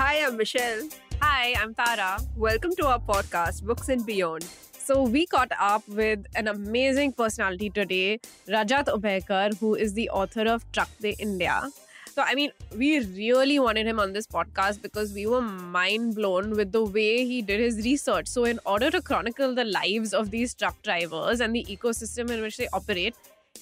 Hi, I'm Michelle. Hi, I'm Tara. Welcome to our podcast, Books and Beyond. So, we caught up with an amazing personality today, Rajat Obekar, who is the author of Truck Day India. So, I mean, we really wanted him on this podcast because we were mind blown with the way he did his research. So, in order to chronicle the lives of these truck drivers and the ecosystem in which they operate,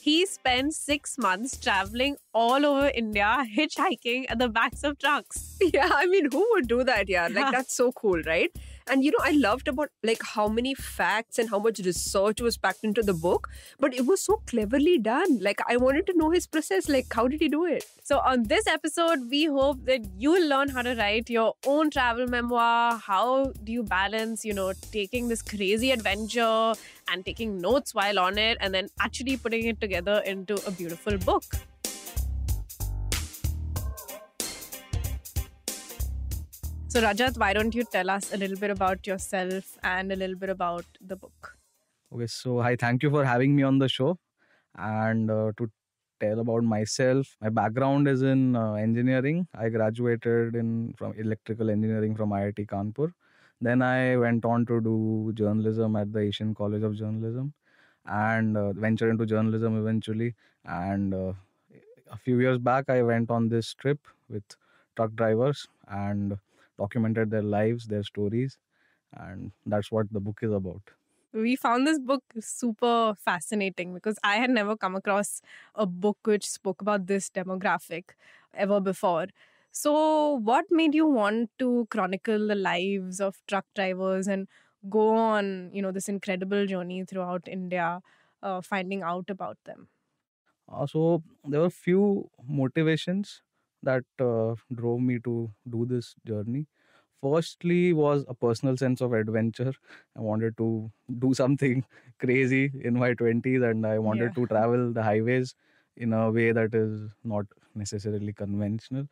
he spent six months traveling all over India, hitchhiking at the backs of trucks. Yeah, I mean, who would do that? Yeah, like that's so cool, right? And you know, I loved about like how many facts and how much research was packed into the book, but it was so cleverly done. Like I wanted to know his process. Like how did he do it? So on this episode, we hope that you will learn how to write your own travel memoir. How do you balance, you know, taking this crazy adventure and taking notes while on it and then actually putting it together into a beautiful book? So, Rajat, why don't you tell us a little bit about yourself and a little bit about the book? Okay, so hi, thank you for having me on the show. And uh, to tell about myself, my background is in uh, engineering. I graduated in from electrical engineering from IIT Kanpur. Then I went on to do journalism at the Asian College of Journalism and uh, ventured into journalism eventually. And uh, a few years back, I went on this trip with truck drivers and documented their lives, their stories, and that's what the book is about. We found this book super fascinating because I had never come across a book which spoke about this demographic ever before. So, what made you want to chronicle the lives of truck drivers and go on, you know, this incredible journey throughout India, uh, finding out about them? Uh, so there were few motivations that uh, drove me to do this journey firstly was a personal sense of adventure i wanted to do something crazy in my 20s and i wanted yeah. to travel the highways in a way that is not necessarily conventional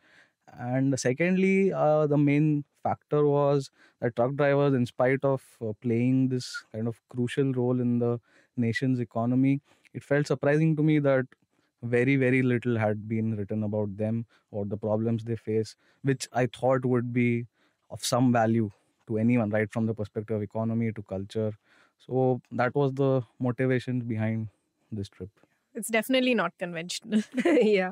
and secondly uh, the main factor was that truck drivers in spite of uh, playing this kind of crucial role in the nation's economy it felt surprising to me that very very little had been written about them or the problems they face which i thought would be of some value to anyone right from the perspective of economy to culture so that was the motivation behind this trip it's definitely not conventional yeah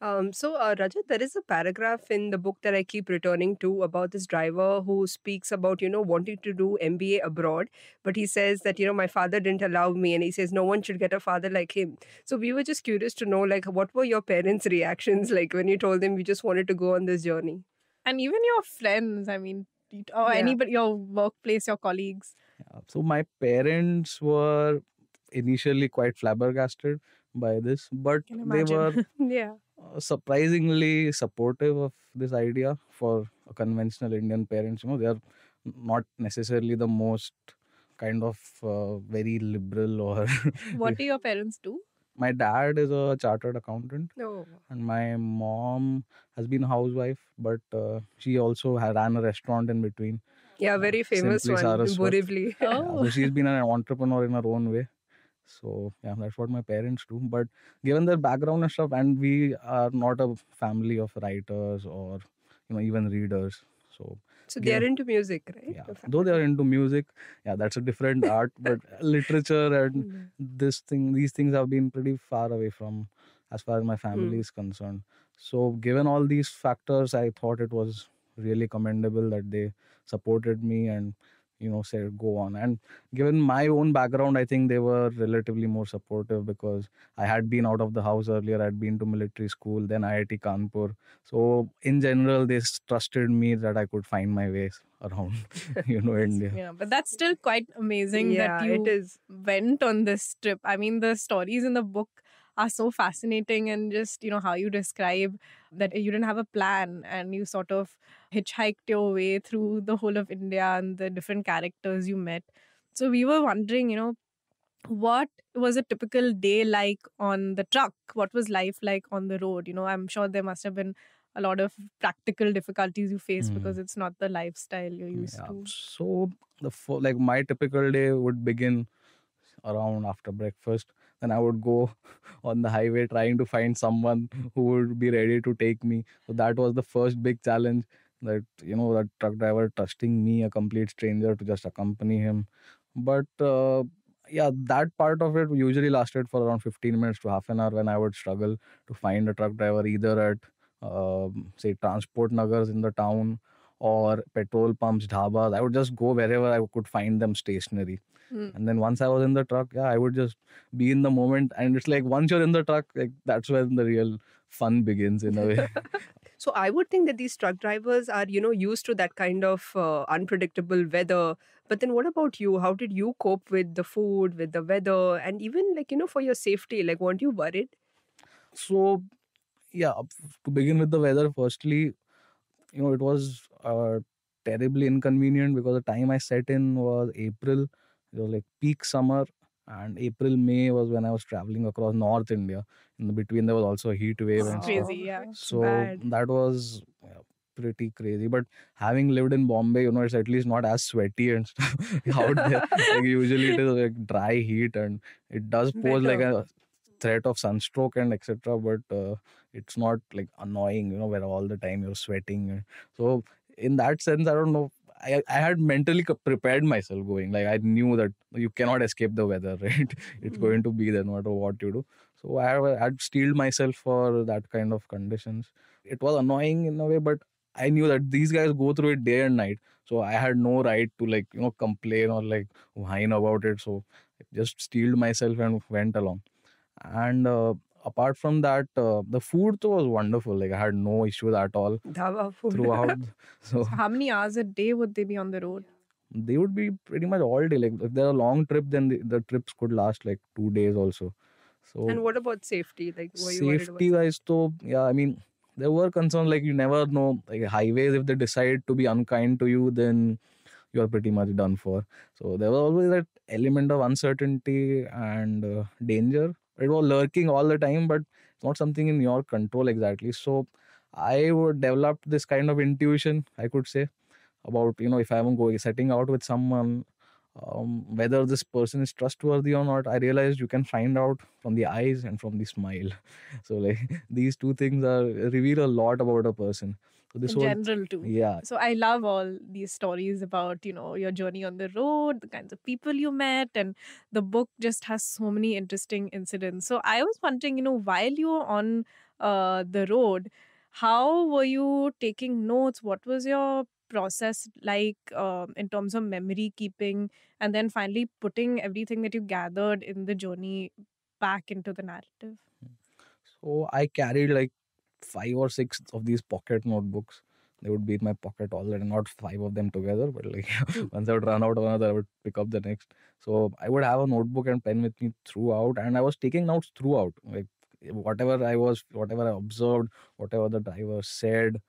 um, so, uh, Rajat, there is a paragraph in the book that I keep returning to about this driver who speaks about, you know, wanting to do MBA abroad. But he says that, you know, my father didn't allow me. And he says, no one should get a father like him. So, we were just curious to know, like, what were your parents' reactions like when you told them you just wanted to go on this journey? And even your friends, I mean, or yeah. anybody, your workplace, your colleagues. Yeah. So, my parents were initially quite flabbergasted by this, but they were yeah uh, surprisingly supportive of this idea for conventional Indian parents. You know, they are not necessarily the most kind of uh, very liberal or. what do your parents do? My dad is a chartered accountant, oh. and my mom has been a housewife, but uh, she also ran a restaurant in between. Yeah, uh, very famous one, Saraswat. Borivli. Oh. Yeah, so oh. she's been an entrepreneur in her own way. So yeah, that's what my parents do. But given their background and stuff, and we are not a family of writers or you know even readers. So so they yeah, are into music, right? Yeah. Though they are into music, yeah, that's a different art. But literature and mm. this thing, these things have been pretty far away from as far as my family mm. is concerned. So given all these factors, I thought it was really commendable that they supported me and you know said go on and given my own background i think they were relatively more supportive because i had been out of the house earlier i'd been to military school then iit kanpur so in general they trusted me that i could find my way around you know india yeah but that's still quite amazing yeah, that you it is. went on this trip i mean the stories in the book are so fascinating and just, you know, how you describe that you didn't have a plan and you sort of hitchhiked your way through the whole of India and the different characters you met. So we were wondering, you know, what was a typical day like on the truck? What was life like on the road? You know, I'm sure there must have been a lot of practical difficulties you face mm. because hmm. it's not the lifestyle you're used yeah. to. So, the like my typical day would begin around after breakfast then I would go on the highway trying to find someone who would be ready to take me. So that was the first big challenge that, you know, that truck driver trusting me, a complete stranger, to just accompany him. But uh, yeah, that part of it usually lasted for around 15 minutes to half an hour when I would struggle to find a truck driver either at, uh, say, transport nagars in the town or petrol pumps, dhabas. I would just go wherever I could find them stationary. Mm. And then once I was in the truck, yeah, I would just be in the moment. And it's like once you're in the truck, like that's when the real fun begins in a way. so I would think that these truck drivers are, you know, used to that kind of uh, unpredictable weather. But then what about you? How did you cope with the food, with the weather, and even like, you know, for your safety? Like, weren't you worried? So, yeah, to begin with the weather, firstly, you know, it was uh, terribly inconvenient because the time I set in was April it was like peak summer and April May was when I was traveling across North India. In between, there was also a heat wave. Wow. crazy, yeah. So Bad. that was yeah, pretty crazy. But having lived in Bombay, you know, it's at least not as sweaty and stuff out there. like usually, it is like dry heat, and it does pose Better. like a threat of sunstroke and etc. But uh, it's not like annoying, you know, where all the time you're sweating. So in that sense, I don't know I, I had mentally prepared myself going. Like I knew that you cannot escape the weather, right? It's hmm. going to be there no matter what you do. So I had steeled myself for that kind of conditions. It was annoying in a way, but I knew that these guys go through it day and night. So I had no right to like, you know, complain or like whine about it. So I just steeled myself and went along. And uh, apart from that, uh, the food too was wonderful. Like I had no issues at all. Dhaba food. Throughout. so, so, how many hours a day would they be on the road? They would be pretty much all day. Like if they're a long trip, then the, the trips could last like two days also. So and what about safety? Like safety wise, so yeah, I mean there were concerns like you never know like highways if they decide to be unkind to you then you are pretty much done for so there was always that element of uncertainty and uh, danger it was lurking all the time but it's not something in your control exactly so i would develop this kind of intuition i could say about you know if i'm going setting out with someone um, whether this person is trustworthy or not i realized you can find out from the eyes and from the smile so like these two things are reveal a lot about a person so this in whole, general too. Yeah. So I love all these stories about you know your journey on the road, the kinds of people you met, and the book just has so many interesting incidents. So I was wondering, you know, while you were on uh, the road, how were you taking notes? What was your process like uh, in terms of memory keeping, and then finally putting everything that you gathered in the journey back into the narrative? Hmm. So I carried like five or six of these pocket notebooks. They would be in my pocket time. not five of them together, but like once I would run out of another, I would pick up the next. So I would have a notebook and pen with me throughout, and I was taking notes throughout. Like whatever I was, whatever I observed, whatever the driver said,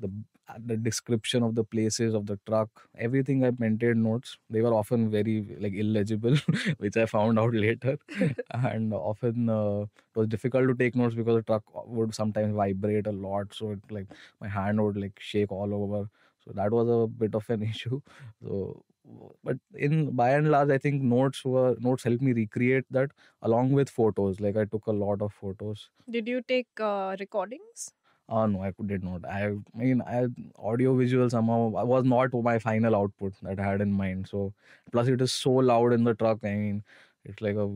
the uh, the description of the places of the truck everything i maintained notes they were often very like illegible which i found out later and often uh, it was difficult to take notes because the truck would sometimes vibrate a lot so it like my hand would like shake all over so that was a bit of an issue so but in by and large i think notes were notes helped me recreate that along with photos like i took a lot of photos did you take uh, recordings Oh no, I did not. I mean, I audio visual somehow was not my final output that I had in mind. So plus it is so loud in the truck. I mean, it's like a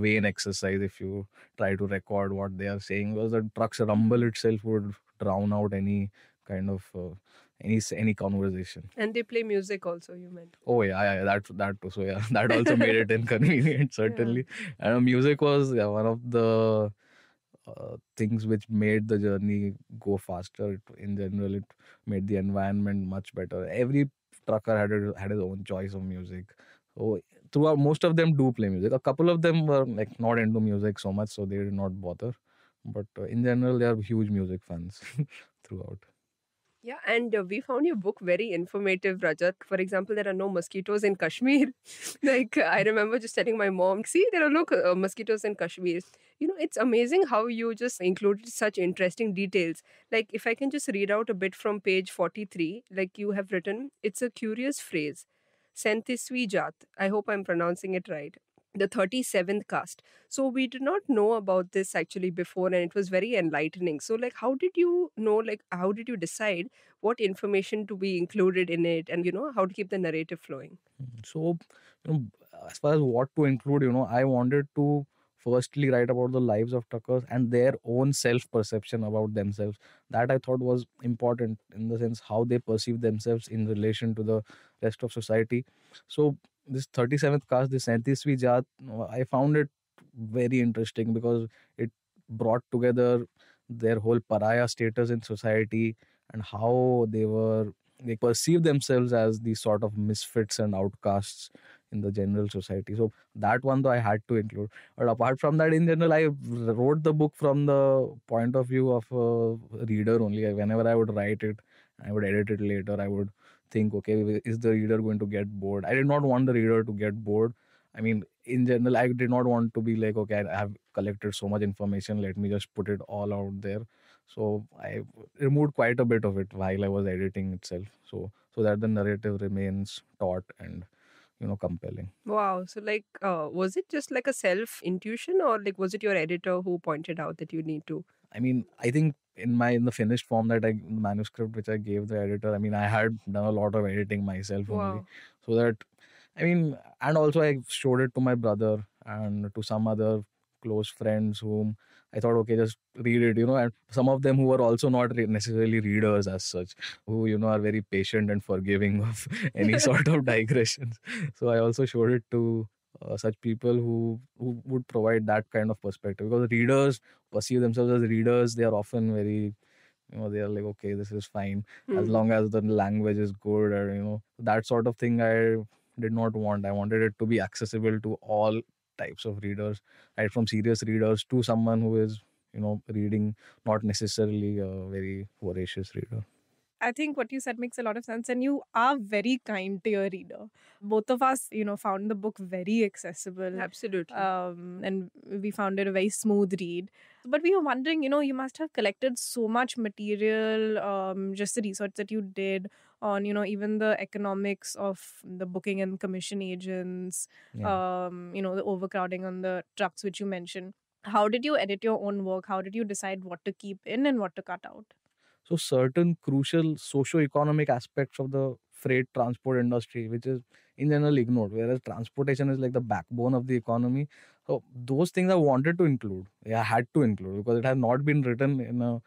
vain exercise if you try to record what they are saying because the truck's rumble itself would drown out any kind of uh, any any conversation. And they play music also. You meant? Oh yeah, yeah, yeah that that too. So yeah, that also made it inconvenient certainly. Yeah. And music was yeah, one of the uh, things which made the journey go faster. In general, it made the environment much better. Every trucker had a, had his own choice of music. So throughout, most of them do play music. A couple of them were like not into music so much, so they did not bother. But uh, in general, they are huge music fans throughout. Yeah, and uh, we found your book very informative, Rajat. For example, there are no mosquitoes in Kashmir. like, I remember just telling my mom, see, there are no uh, mosquitoes in Kashmir. You know, it's amazing how you just included such interesting details. Like, if I can just read out a bit from page 43, like you have written, it's a curious phrase. Sentisvi Jat. I hope I'm pronouncing it right the 37th cast so we did not know about this actually before and it was very enlightening so like how did you know like how did you decide what information to be included in it and you know how to keep the narrative flowing mm-hmm. so you know, as far as what to include you know i wanted to firstly write about the lives of truckers and their own self perception about themselves that i thought was important in the sense how they perceive themselves in relation to the rest of society so this 37th caste, the 37th Jat, I found it very interesting because it brought together their whole pariah status in society and how they were they perceive themselves as these sort of misfits and outcasts in the general society. So that one though I had to include. But apart from that, in general, I wrote the book from the point of view of a reader only. Whenever I would write it, I would edit it later. I would think, okay, is the reader going to get bored? I did not want the reader to get bored. I mean, in general, I did not want to be like, okay, I have collected so much information. Let me just put it all out there. So I removed quite a bit of it while I was editing itself. So so that the narrative remains taut and you know compelling. Wow. So like, uh, was it just like a self intuition, or like was it your editor who pointed out that you need to? I mean, I think in my in the finished form that I manuscript which I gave the editor. I mean, I had done a lot of editing myself wow. only, so that I mean, and also I showed it to my brother and to some other close friends whom I thought, okay, just read it, you know, and some of them who are also not necessarily readers as such, who, you know, are very patient and forgiving of any sort of digressions. So I also showed it to uh, such people who who would provide that kind of perspective because readers perceive themselves as readers they are often very you know they are like okay this is fine mm. as hmm. long as the language is good or you know that sort of thing i did not want i wanted it to be accessible to all types of readers right from serious readers to someone who is you know reading not necessarily a very voracious reader I think what you said makes a lot of sense. And you are very kind to your reader. Both of us, you know, found the book very accessible. Absolutely. Um, and we found it a very smooth read. But we were wondering, you know, you must have collected so much material, um, just the research that you did on, you know, even the economics of the booking and commission agents, yeah. um, you know, the overcrowding on the trucks, which you mentioned. How did you edit your own work? How did you decide what to keep in and what to cut out? So certain crucial socio-economic aspects of the freight transport industry, which is in general ignored, whereas transportation is like the backbone of the economy. So those things I wanted to include, I had to include because it has not been written in a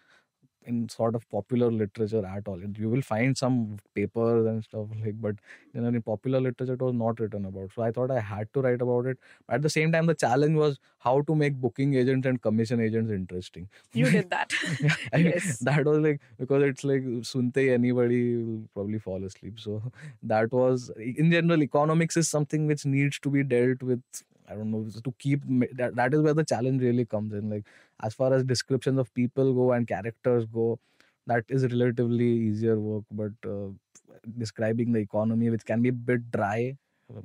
in sort of popular literature at all. You will find some papers and stuff like, but generally popular literature it was not written about. So I thought I had to write about it. But at the same time, the challenge was how to make booking agents and commission agents interesting. You did that. yeah, mean, yes. That was like because it's like sunte anybody will probably fall asleep. So that was in general economics is something which needs to be dealt with I don't know to keep that, that is where the challenge really comes in like as far as descriptions of people go and characters go that is relatively easier work but uh, describing the economy which can be a bit dry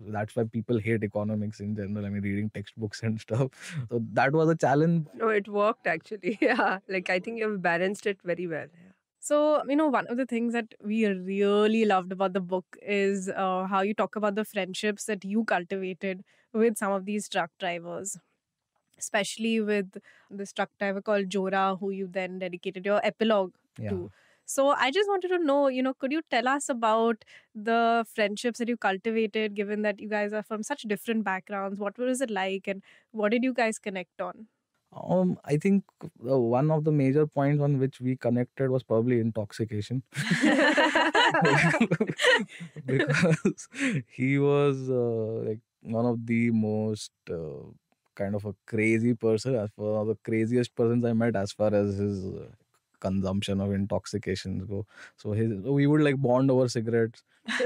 that's why people hate economics in general i mean reading textbooks and stuff so that was a challenge no it worked actually yeah like i think you've balanced it very well so you know one of the things that we really loved about the book is uh, how you talk about the friendships that you cultivated with some of these truck drivers especially with this truck driver called Jora, who you then dedicated your epilogue yeah. to. So I just wanted to know, you know, could you tell us about the friendships that you cultivated, given that you guys are from such different backgrounds? What was it like, and what did you guys connect on? Um, I think uh, one of the major points on which we connected was probably intoxication, because he was uh, like one of the most uh, kind of a crazy person, as far the craziest persons I met as far as his uh, consumption of intoxications go. So his, we would like bond over cigarettes.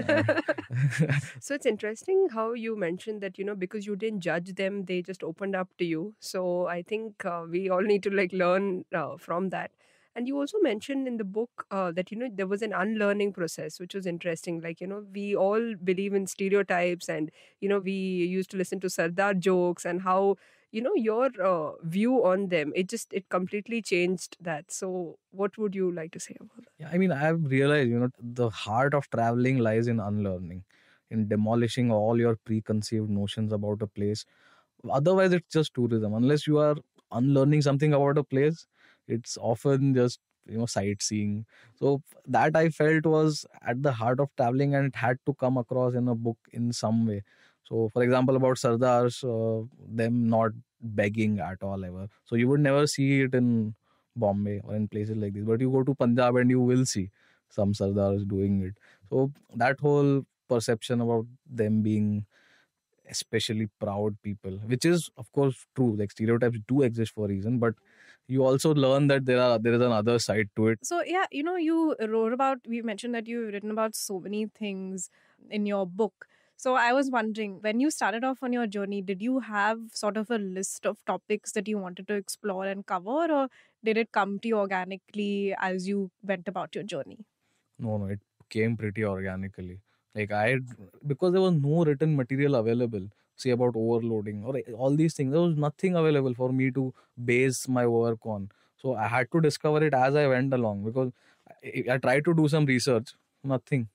Uh, so it's interesting how you mentioned that you know because you didn't judge them, they just opened up to you. So I think uh, we all need to like learn uh, from that. And you also mentioned in the book uh, that, you know, there was an unlearning process, which was interesting. Like, you know, we all believe in stereotypes and, you know, we used to listen to Sardar jokes and how, you know, your uh, view on them, it just, it completely changed that. So what would you like to say about that? Yeah, I mean, I've realized, you know, the heart of traveling lies in unlearning, in demolishing all your preconceived notions about a place. Otherwise, it's just tourism. Unless you are unlearning something about a place, it's often just you know sightseeing so that i felt was at the heart of traveling and it had to come across in a book in some way so for example about sardars uh, them not begging at all ever so you would never see it in bombay or in places like this but you go to punjab and you will see some sardars doing it so that whole perception about them being especially proud people which is of course true like stereotypes do exist for a reason but you also learn that there are there is another side to it so yeah you know you wrote about we mentioned that you've written about so many things in your book so i was wondering when you started off on your journey did you have sort of a list of topics that you wanted to explore and cover or did it come to you organically as you went about your journey no no it came pretty organically like i because there was no written material available say about overloading or all these things there was nothing available for me to base my work on so i had to discover it as i went along because i, I tried to do some research nothing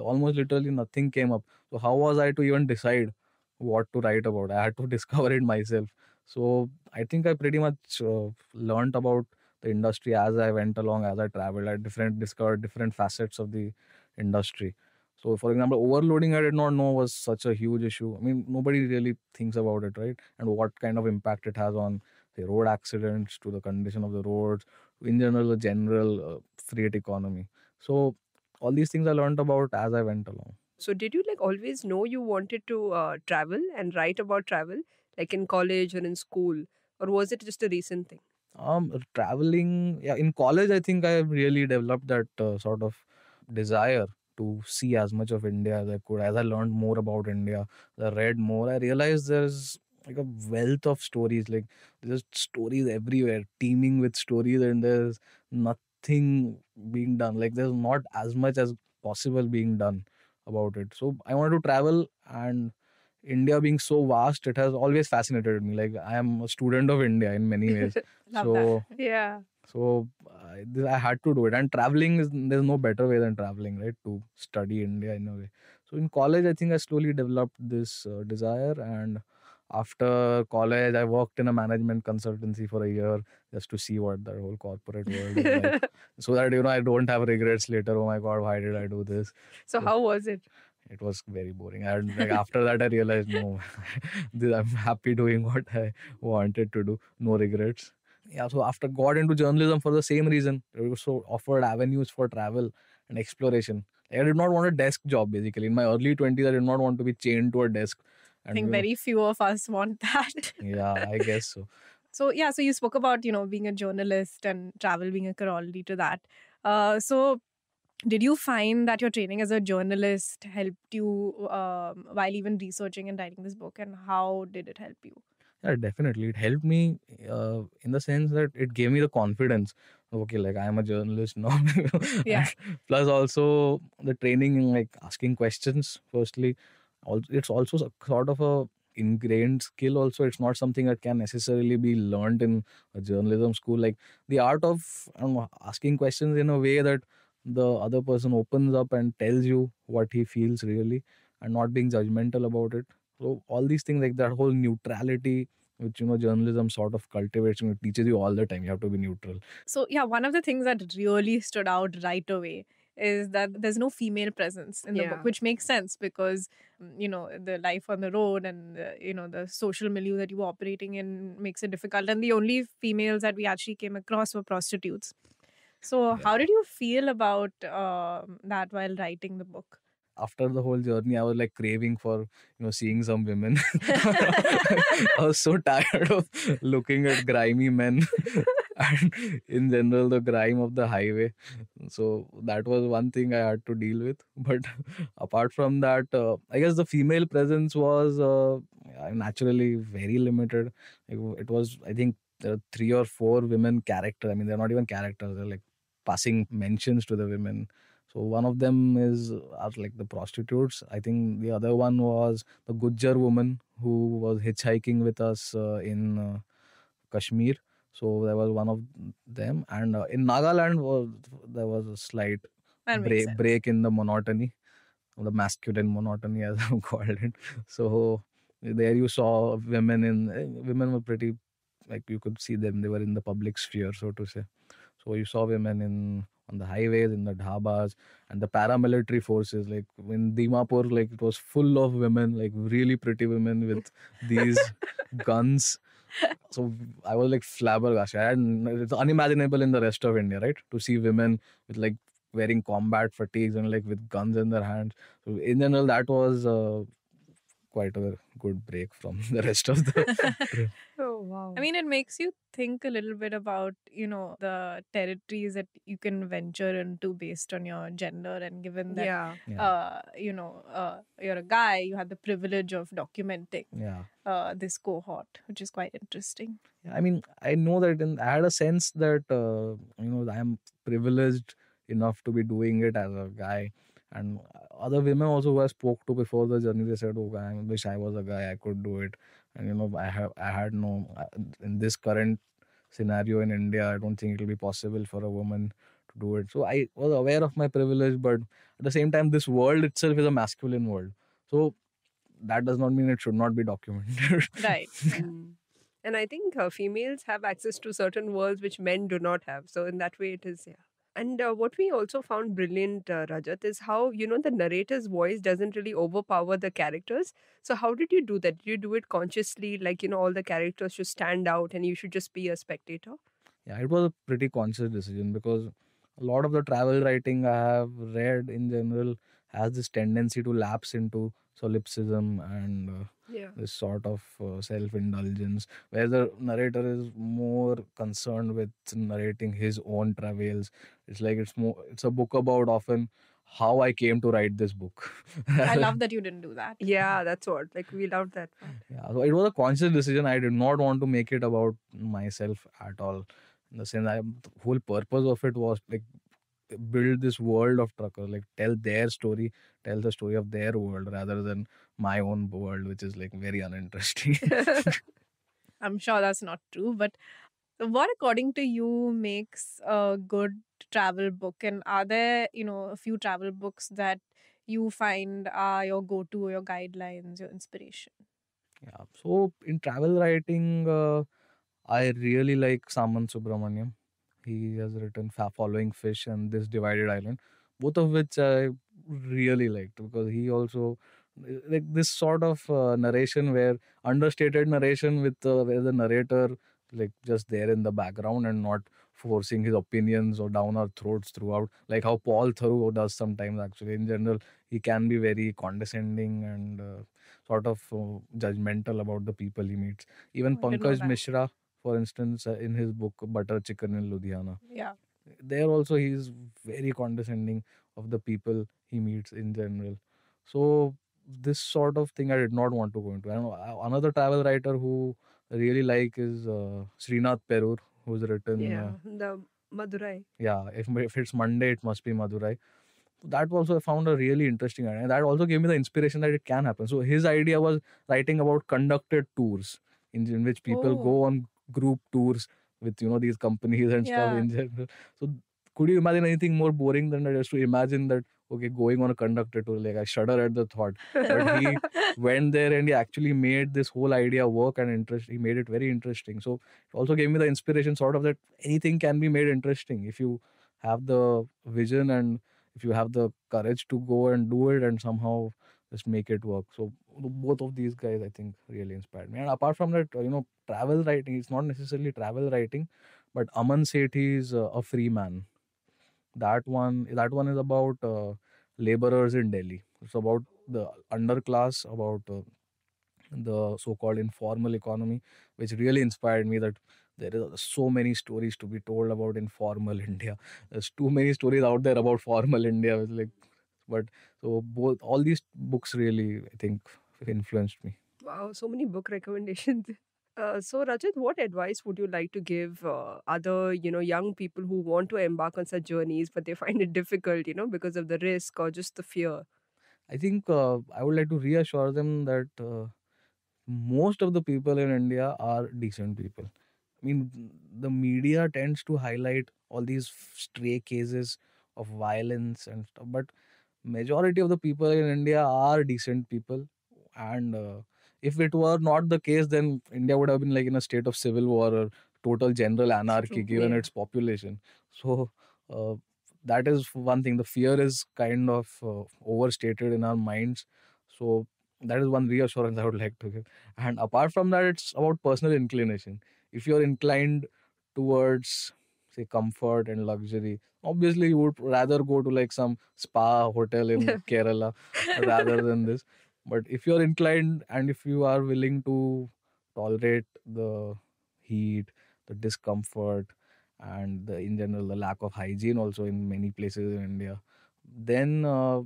almost literally nothing came up so how was i to even decide what to write about i had to discover it myself so i think i pretty much uh, learned about the industry as i went along as i traveled i different discovered different facets of the industry so, for example, overloading I did not know was such a huge issue. I mean, nobody really thinks about it, right? And what kind of impact it has on say road accidents, to the condition of the roads, in general, the general uh, freight economy. So, all these things I learned about as I went along. So, did you like always know you wanted to uh, travel and write about travel, like in college or in school, or was it just a recent thing? Um, traveling, yeah, in college, I think I really developed that uh, sort of desire to see as much of India as I could. As I learned more about India, I read more, I realized there's like a wealth of stories. Like there's stories everywhere, teeming with stories, and there's nothing being done. Like there's not as much as possible being done about it. So I wanted to travel and India being so vast, it has always fascinated me. Like I am a student of India in many ways. so that. yeah. So I, I had to do it. And traveling is there's no better way than traveling, right? To study India in a way. So in college, I think I slowly developed this uh, desire. And after college, I worked in a management consultancy for a year just to see what that whole corporate world is like. so that, you know, I don't have regrets later. Oh my God, why did I do this? So, so how was it? It was very boring. And like, after that, I realized, no, I'm happy doing what I wanted to do. No regrets yeah so after got into journalism for the same reason it was so offered avenues for travel and exploration i did not want a desk job basically in my early 20s i did not want to be chained to a desk and i think we were, very few of us want that yeah i guess so so yeah so you spoke about you know being a journalist and travel being a corollary to that uh, so did you find that your training as a journalist helped you um, while even researching and writing this book and how did it help you yeah definitely it helped me uh, in the sense that it gave me the confidence okay like i am a journalist now yeah. plus also the training in like asking questions firstly it's also sort of a ingrained skill also it's not something that can necessarily be learned in a journalism school like the art of know, asking questions in a way that the other person opens up and tells you what he feels really and not being judgmental about it so all these things like that whole neutrality which you know journalism sort of cultivates and it teaches you all the time you have to be neutral so yeah one of the things that really stood out right away is that there's no female presence in the yeah. book which makes sense because mm, you know the life on the road and the, you know the social milieu that you were operating in makes it difficult and the only females that we actually came across were prostitutes so yeah. how did you feel about uh, that while writing the book after the whole journey, I was like craving for you know seeing some women. I was so tired of looking at grimy men and in general the grime of the highway. So that was one thing I had to deal with. But apart from that, uh, I guess the female presence was uh, naturally very limited. It was, I think, there are three or four women character. I mean, they're not even characters. They're like passing mentions to the women so one of them is are like the prostitutes. I think the other one was the Gujjar woman who was hitchhiking with us uh, in uh, Kashmir. So there was one of them, and uh, in Nagaland was there was a slight break, break in the monotony, the masculine monotony as I'm called it. So there you saw women in women were pretty like you could see them they were in the public sphere so to say. So you saw women in on the highways, in the dhabas, and the paramilitary forces. Like in Dimapur, like it was full of women, like really pretty women with these guns. So I was like flabbergasted. And it's unimaginable in the rest of India, right? To see women with like wearing combat fatigues and like with guns in their hands. So in general, that was uh, quite a good break from the rest of the oh wow i mean it makes you think a little bit about you know the territories that you can venture into based on your gender and given that yeah. Uh, you know uh, you're a guy you had the privilege of documenting yeah. uh, this cohort which is quite interesting yeah, i mean i know that in, i had a sense that uh, you know i am privileged enough to be doing it as a guy and other women also who I spoke to before the journey, they said, "Oh, I wish I was a guy. I could do it." And you know, I have I had no in this current scenario in India. I don't think it'll be possible for a woman to do it. So I was aware of my privilege, but at the same time, this world itself is a masculine world. So that does not mean it should not be documented. right. Hmm. And I think uh, females have access to certain worlds which men do not have. So in that way, it is yeah. And uh, what we also found brilliant, uh, Rajat, is how, you know, the narrator's voice doesn't really overpower the characters. So, how did you do that? Did you do it consciously? Like, you know, all the characters should stand out and you should just be a spectator? Yeah, it was a pretty conscious decision because a lot of the travel writing I have read in general has this tendency to lapse into solipsism and uh, yeah. this sort of uh, self-indulgence where the narrator is more concerned with narrating his own travails it's like it's more it's a book about often how i came to write this book i love that you didn't do that yeah that's what like we loved that part. yeah so it was a conscious decision i did not want to make it about myself at all in the sense i the whole purpose of it was like build this world of truckers like tell their story tell the story of their world rather than my own world which is like very uninteresting i'm sure that's not true but what according to you makes a good travel book and are there you know a few travel books that you find are your go-to your guidelines your inspiration yeah so in travel writing uh, i really like saman subramaniam he has written Following Fish and This Divided Island, both of which I really liked because he also like this sort of uh, narration where understated narration with uh, where the narrator like just there in the background and not forcing his opinions or down our throats throughout like how paul thoreau does sometimes actually in general he can be very condescending and uh, sort of uh, judgmental about the people he meets even oh, pankaj mishra for instance, uh, in his book Butter Chicken in Ludhiana. Yeah. There also he is very condescending of the people he meets in general. So this sort of thing I did not want to go into. I know uh, another travel writer who I really like is uh, Srinath Perur, who's written yeah uh, the Madurai. Yeah, if if it's Monday, it must be Madurai. That also I found a really interesting idea, and that also gave me the inspiration that it can happen. So his idea was writing about conducted tours in, in which people oh. go on group tours with you know these companies and yeah. stuff in general. So could you imagine anything more boring than that? Just to imagine that okay, going on a conductor tour, like I shudder at the thought. But he went there and he actually made this whole idea work and interest. He made it very interesting. So it also gave me the inspiration, sort of that anything can be made interesting if you have the vision and if you have the courage to go and do it and somehow just make it work. So both of these guys, I think, really inspired me. And apart from that, you know, travel writing. It's not necessarily travel writing, but Aman said uh, A Free Man. That one, that one is about uh, laborers in Delhi. It's about the underclass, about uh, the so-called informal economy, which really inspired me. That there is so many stories to be told about informal India. There's too many stories out there about formal India. It's like but so both all these books really i think influenced me wow so many book recommendations uh, so Rajat, what advice would you like to give uh, other, you know, young people who want to embark on such journeys but they find it difficult, you know, because of the risk or just the fear? I think uh, I would like to reassure them that uh, most of the people in India are decent people. I mean, the media tends to highlight all these stray cases of violence and stuff, but majority of the people in India are decent people, and uh, if it were not the case, then India would have been like in a state of civil war or total general anarchy, given its population. So. Uh, that is one thing. The fear is kind of uh, overstated in our minds. So that is one reassurance I would like to give. And apart from that, it's about personal inclination. If you're inclined towards say comfort and luxury obviously you would rather go to like some spa hotel in kerala rather than this but if you're inclined and if you are willing to tolerate the heat the discomfort and the, in general the lack of hygiene also in many places in india then uh,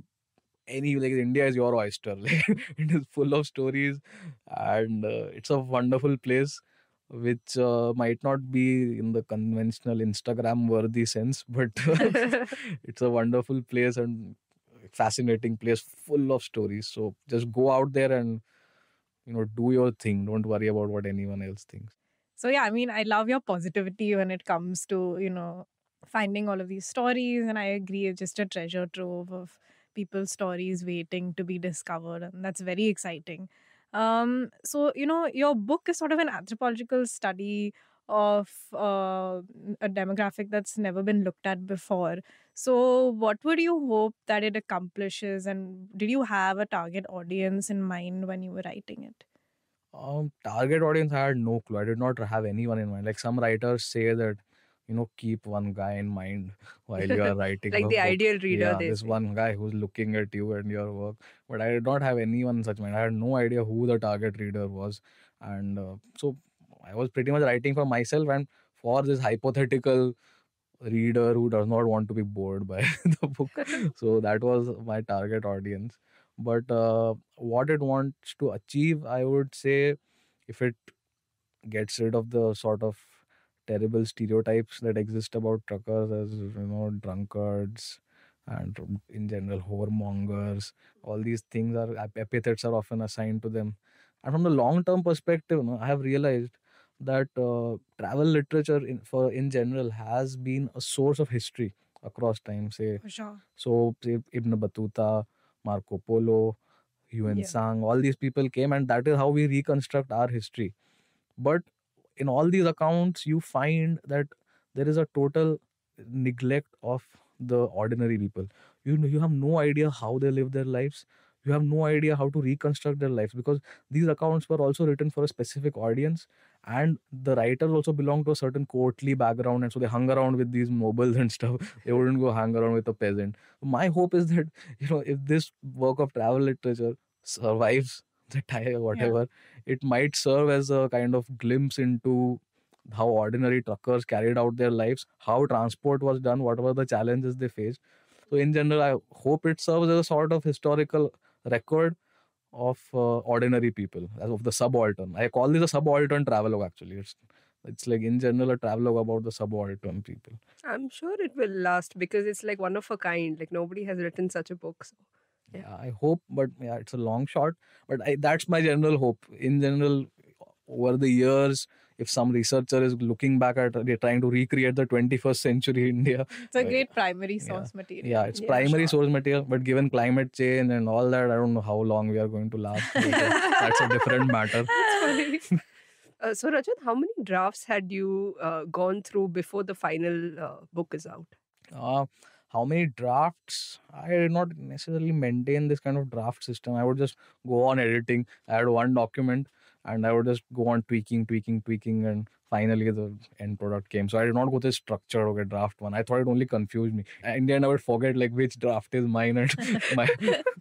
any like india is your oyster like it is full of stories and uh, it's a wonderful place which uh, might not be in the conventional Instagram worthy sense, but it's a wonderful place and fascinating place full of stories. So just go out there and you know do your thing. Don't worry about what anyone else thinks. So yeah, I mean, I love your positivity when it comes to you know finding all of these stories, and I agree, it's just a treasure trove of people's stories waiting to be discovered, and that's very exciting. Um, so, you know, your book is sort of an anthropological study of uh, a demographic that's never been looked at before. So, what would you hope that it accomplishes? And did you have a target audience in mind when you were writing it? Um, target audience, I had no clue. I did not have anyone in mind. Like some writers say that you know keep one guy in mind while you are writing like the book. ideal reader yeah, this one guy who's looking at you and your work but i did not have anyone such mind i had no idea who the target reader was and uh, so i was pretty much writing for myself and for this hypothetical reader who does not want to be bored by the book so that was my target audience but uh, what it wants to achieve i would say if it gets rid of the sort of terrible stereotypes that exist about truckers as you know drunkards and in general whoremongers all these things are epithets are often assigned to them and from the long term perspective you know, i have realized that uh, travel literature in, for in general has been a source of history across time say sure. so say ibn battuta marco polo Yuan yeah. Sang, all these people came, and that is how we reconstruct our history. But in all these accounts you find that there is a total neglect of the ordinary people you know you have no idea how they live their lives you have no idea how to reconstruct their lives because these accounts were also written for a specific audience and the writers also belonged to a certain courtly background and so they hung around with these nobles and stuff they wouldn't go hang around with a peasant my hope is that you know if this work of travel literature survives the tire, whatever. Yeah. It might serve as a kind of glimpse into how ordinary truckers carried out their lives, how transport was done, whatever the challenges they faced. So, in general, I hope it serves as a sort of historical record of uh, ordinary people, as of the subaltern. I call this a subaltern travelogue actually. It's, it's like in general a travelogue about the subaltern people. I'm sure it will last because it's like one of a kind. Like nobody has written such a book. So yeah, I hope, but yeah, it's a long shot. But I, that's my general hope. In general, over the years, if some researcher is looking back at they're trying to recreate the 21st century India, it's a great uh, primary source yeah. material. Yeah, it's yeah, primary sure. source material, but given climate change and all that, I don't know how long we are going to last. that's a different matter. uh, so, Rajat, how many drafts had you uh, gone through before the final uh, book is out? Uh, how many drafts i did not necessarily maintain this kind of draft system i would just go on editing i had one document and i would just go on tweaking tweaking tweaking and finally the end product came. So I did not go this or okay draft one. I thought it only confused me. In the end, I would forget like which draft is mine and my.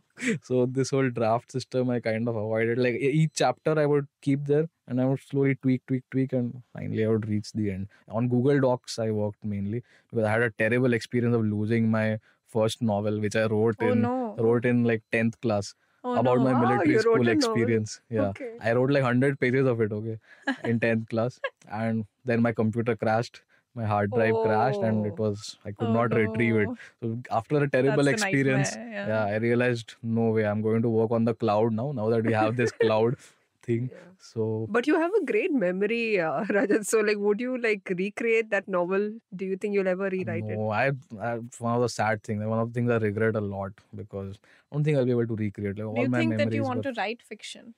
so this whole draft system I kind of avoided. Like each chapter I would keep there and I would slowly tweak, tweak, tweak, and finally I would reach the end. On Google Docs I worked mainly because I had a terrible experience of losing my first novel, which I wrote oh, in no. wrote in like tenth class. Oh, about no. my ah, military school experience. Yeah. Okay. I wrote like 100 pages of it, okay, in 10th class and then my computer crashed my hard drive oh. crashed and it oh. was i could oh, not retrieve it so after a terrible That's experience a yeah. yeah. i realized no way i'm going to work on the cloud now now that we have this cloud thing yeah. so but you have a great memory uh, rajat so like would you like recreate that novel do you think you'll ever uh, rewrite no, it I, I one of the sad things one of the things i regret a lot because i don't think i'll be able to recreate like do all you my think that you want to write fiction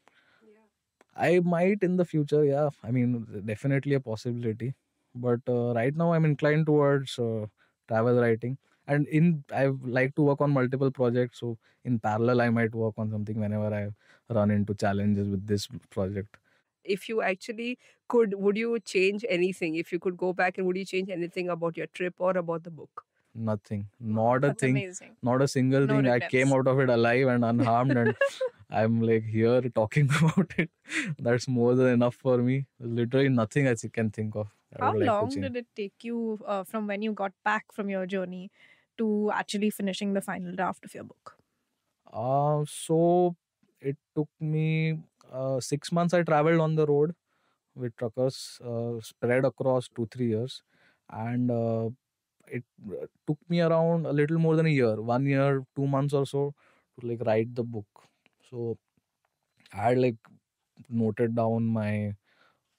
I might in the future, yeah. I mean, definitely a possibility. But uh, right now, I'm inclined towards uh, travel writing. And in I like to work on multiple projects. So in parallel, I might work on something whenever I run into challenges with this project. If you actually could, would you change anything? If you could go back and would you change anything about your trip or about the book? Nothing. Not a That's thing. Amazing. Not a single no thing. Regrets. I came out of it alive and unharmed and I'm like here talking about it. That's more than enough for me. Literally nothing you can think of. How long did it take you uh, from when you got back from your journey to actually finishing the final draft of your book? Uh, so it took me uh, six months. I traveled on the road with truckers uh, spread across two, three years. And uh, it uh, took me around a little more than a year, one year, two months or so to like write the book so I had like noted down my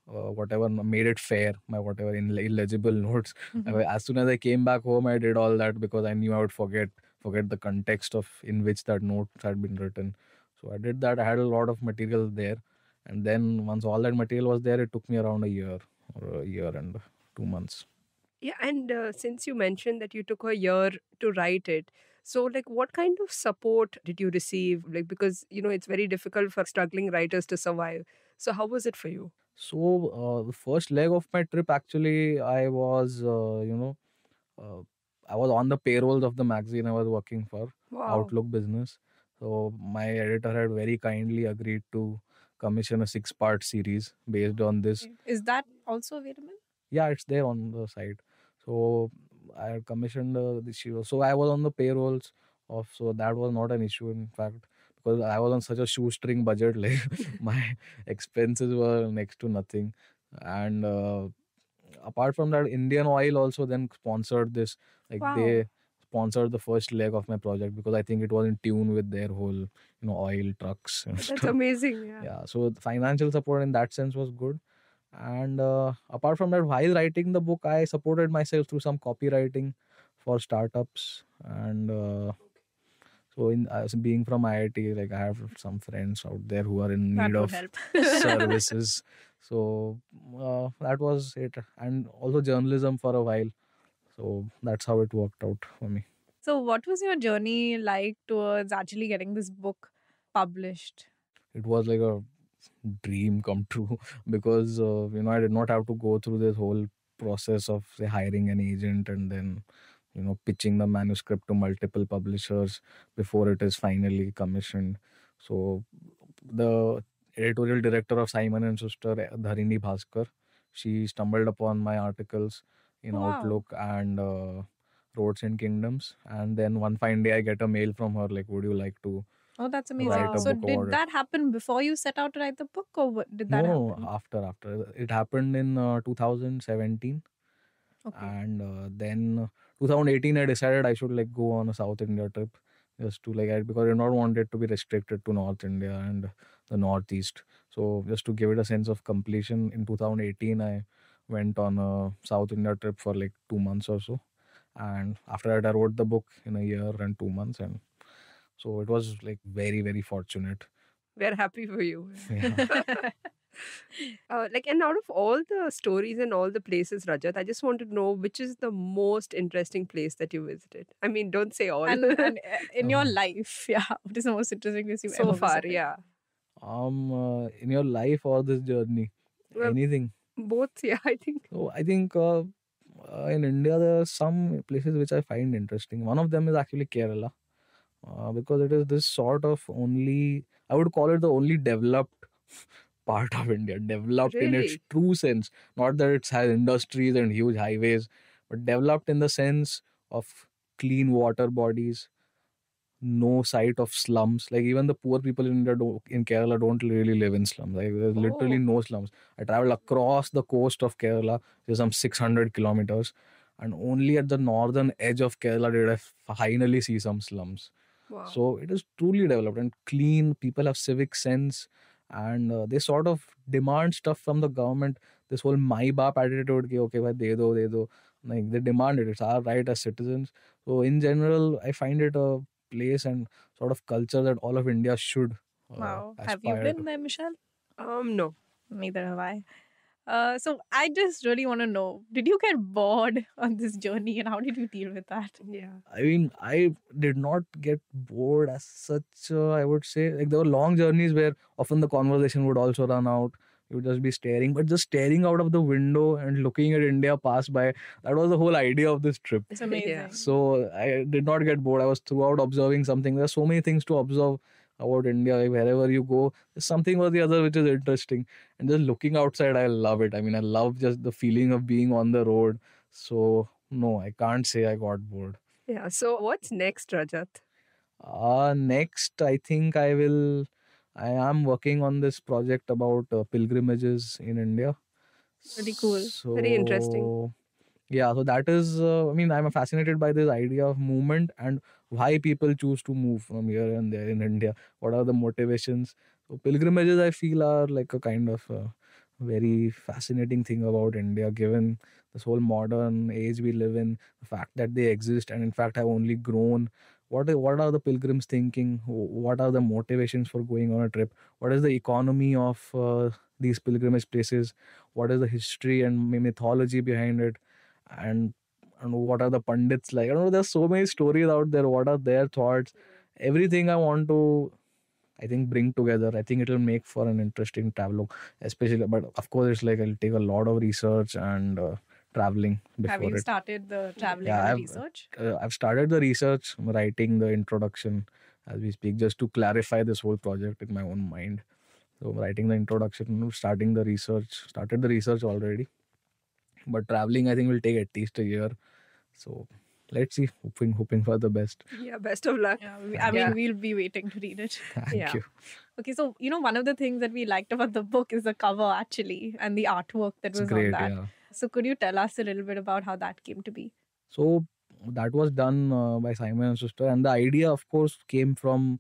uh, whatever made it fair, my whatever in illegible notes. Mm-hmm. As soon as I came back home, I did all that because I knew I would forget forget the context of in which that note had been written. So I did that. I had a lot of material there, and then once all that material was there, it took me around a year or a year and two months. Yeah, and uh, since you mentioned that you took a year to write it, so, like, what kind of support did you receive? Like, because, you know, it's very difficult for struggling writers to survive. So, how was it for you? So, uh, the first leg of my trip, actually, I was, uh, you know, uh, I was on the payrolls of the magazine I was working for, wow. Outlook Business. So, my editor had very kindly agreed to commission a six part series based on this. Is that also available? Yeah, it's there on the site. So I had commissioned uh, she so I was on the payrolls of so that was not an issue in fact because I was on such a shoestring budget like my expenses were next to nothing and uh, apart from that Indian Oil also then sponsored this like wow. they sponsored the first leg of my project because I think it was in tune with their whole you know oil trucks. That's amazing. Yeah. yeah. So financial support in that sense was good. And uh, apart from that, while writing the book, I supported myself through some copywriting for startups. And uh, so, in being from IIT, like I have some friends out there who are in that need of services. So uh, that was it, and also journalism for a while. So that's how it worked out for me. So, what was your journey like towards actually getting this book published? It was like a dream come true because uh, you know I did not have to go through this whole process of say, hiring an agent and then you know pitching the manuscript to multiple publishers before it is finally commissioned. So the editorial director of Simon and Sister, eh, Dharini Bhaskar, she stumbled upon my articles in wow. Outlook and. Uh, Roads and Kingdoms, and then one fine day I get a mail from her like, "Would you like to Oh, that's amazing. Wow. So, did order. that happen before you set out to write the book, or did that no, happen? No, after after it happened in uh, 2017, okay. and uh, then 2018 I decided I should like go on a South India trip just to like because I not wanted to be restricted to North India and the Northeast. So just to give it a sense of completion, in 2018 I went on a South India trip for like two months or so, and after that I wrote the book in a year and two months and so it was like very very fortunate we're happy for you yeah. uh, like and out of all the stories and all the places rajat i just want to know which is the most interesting place that you visited i mean don't say all and, and uh, in your um, life yeah what is the most interesting place you've so ever far visited? yeah um uh, in your life or this journey well, anything both yeah i think Oh, i think uh, uh, in india there are some places which i find interesting one of them is actually kerala uh, because it is this sort of only i would call it the only developed part of india developed really? in its true sense not that it has industries and huge highways but developed in the sense of clean water bodies no sight of slums like even the poor people in india in kerala don't really live in slums like there's oh. literally no slums i traveled across the coast of kerala there's some 600 kilometers and only at the northern edge of kerala did i finally see some slums so it is truly developed and clean. People have civic sense and uh, they sort of demand stuff from the government. This whole my bap attitude, ki, okay, bhai, de do, de do. Like they demand it. It's our right as citizens. So in general, I find it a place and sort of culture that all of India should. Uh, wow. Have you been to. there, Michelle? Um, no, neither have I. Uh, so I just really want to know: Did you get bored on this journey, and how did you deal with that? Yeah, I mean, I did not get bored as such. Uh, I would say like there were long journeys where often the conversation would also run out. You would just be staring, but just staring out of the window and looking at India pass by. That was the whole idea of this trip. It's amazing. Yeah. So I did not get bored. I was throughout observing something. There are so many things to observe about India, like wherever you go, something or the other which is interesting. And just looking outside, I love it. I mean, I love just the feeling of being on the road. So, no, I can't say I got bored. Yeah. So, what's next, Rajat? Uh, next, I think I will. I am working on this project about uh, pilgrimages in India. Very cool. So, Very interesting yeah so that is uh, i mean i'm fascinated by this idea of movement and why people choose to move from here and there in india what are the motivations so pilgrimages i feel are like a kind of uh, very fascinating thing about india given this whole modern age we live in the fact that they exist and in fact have only grown what what are the pilgrims thinking what are the motivations for going on a trip what is the economy of uh, these pilgrimage places what is the history and mythology behind it and and what are the pundits like i don't know there's so many stories out there what are their thoughts everything i want to i think bring together i think it'll make for an interesting travelogue especially but of course it's like it'll take a lot of research and uh, traveling have you it. started the traveling yeah, I've, research uh, i've started the research writing the introduction as we speak just to clarify this whole project in my own mind so writing the introduction starting the research started the research already but traveling, I think, will take at least a year. So let's see. Hoping, hoping for the best. Yeah, best of luck. Yeah, I mean, yeah. we'll be waiting to read it. Thank yeah. you. Okay, so you know, one of the things that we liked about the book is the cover actually, and the artwork that it's was great, on that. Yeah. So could you tell us a little bit about how that came to be? So that was done uh, by Simon and Sister, and the idea, of course, came from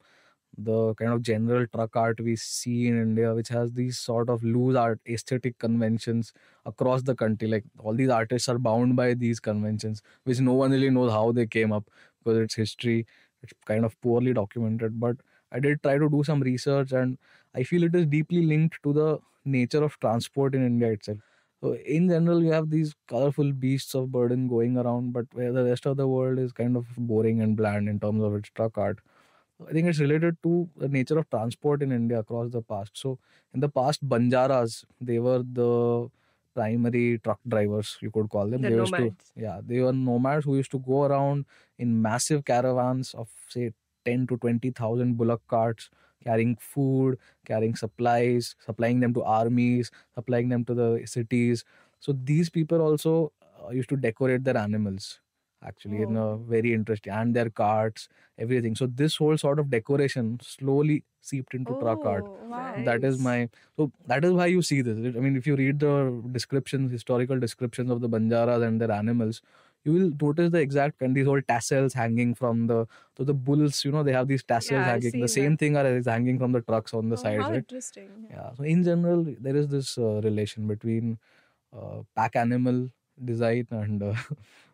the kind of general truck art we see in India, which has these sort of loose art aesthetic conventions across the country. Like all these artists are bound by these conventions, which no one really knows how they came up because it's history, it's kind of poorly documented. But I did try to do some research, and I feel it is deeply linked to the nature of transport in India itself. So in general, you have these colorful beasts of burden going around, but where the rest of the world is kind of boring and bland in terms of its truck art. I think it's related to the nature of transport in India across the past. So in the past, banjaras they were the primary truck drivers you could call them the they nomads. used to yeah they were nomads who used to go around in massive caravans of say 10 to 20000 bullock carts carrying food carrying supplies supplying them to armies supplying them to the cities so these people also uh, used to decorate their animals actually oh. in a very interesting and their carts everything so this whole sort of decoration slowly seeped into oh, art nice. that is my so that is why you see this i mean if you read the descriptions historical descriptions of the banjaras and their animals you will notice the exact and these old tassels hanging from the so the bulls you know they have these tassels yeah, hanging the same that. thing are is hanging from the trucks on the oh, sides right? interesting yeah. yeah. so in general there is this uh, relation between uh, pack animal design and uh,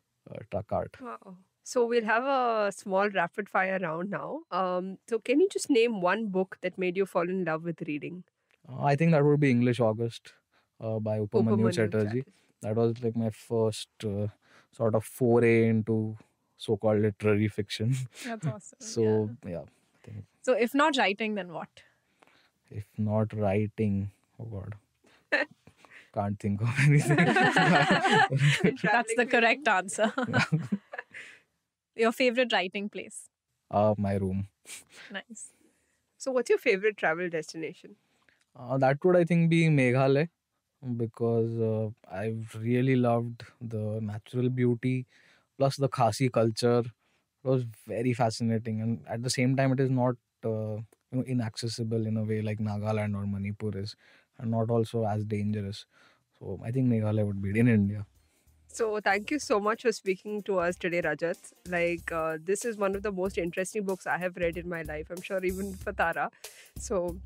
truck uh, Wow. So we'll have a small rapid fire round now. Um, so can you just name one book that made you fall in love with reading? Uh, I think that would be English August uh, by Upamanyu, Upamanyu Chatterjee. That was like my first uh, sort of foray into so-called literary fiction. That's awesome. so yeah. yeah so if not writing, then what? If not writing, oh god. can't think of anything. That's the correct answer. your favorite writing place? Uh, my room. Nice. So, what's your favorite travel destination? Uh, that would, I think, be Meghalaya because uh, I've really loved the natural beauty plus the Khasi culture. It was very fascinating, and at the same time, it is not uh, inaccessible in a way like Nagaland or Manipur is and not also as dangerous. So I think Meghalaya would be in India. So thank you so much for speaking to us today, Rajat. Like uh, this is one of the most interesting books I have read in my life. I'm sure even for Tara. So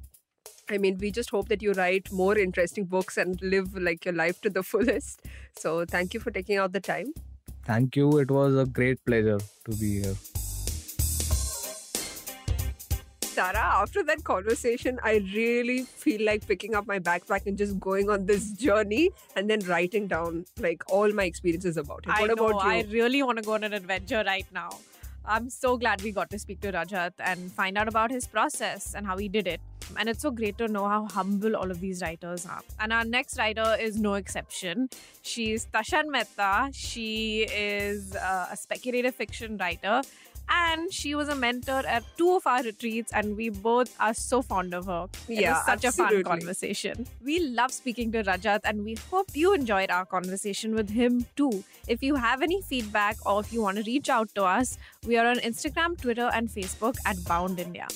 I mean, we just hope that you write more interesting books and live like your life to the fullest. So thank you for taking out the time. Thank you. It was a great pleasure to be here. Tara, after that conversation, I really feel like picking up my backpack and just going on this journey and then writing down like all my experiences about it. I what know, about you? I really want to go on an adventure right now. I'm so glad we got to speak to Rajat and find out about his process and how he did it. And it's so great to know how humble all of these writers are. And our next writer is no exception. She's Tashan Mehta. She is uh, a speculative fiction writer and she was a mentor at two of our retreats, and we both are so fond of her. It yeah, was such absolutely. a fun conversation. We love speaking to Rajat, and we hope you enjoyed our conversation with him too. If you have any feedback or if you want to reach out to us, we are on Instagram, Twitter, and Facebook at Bound India.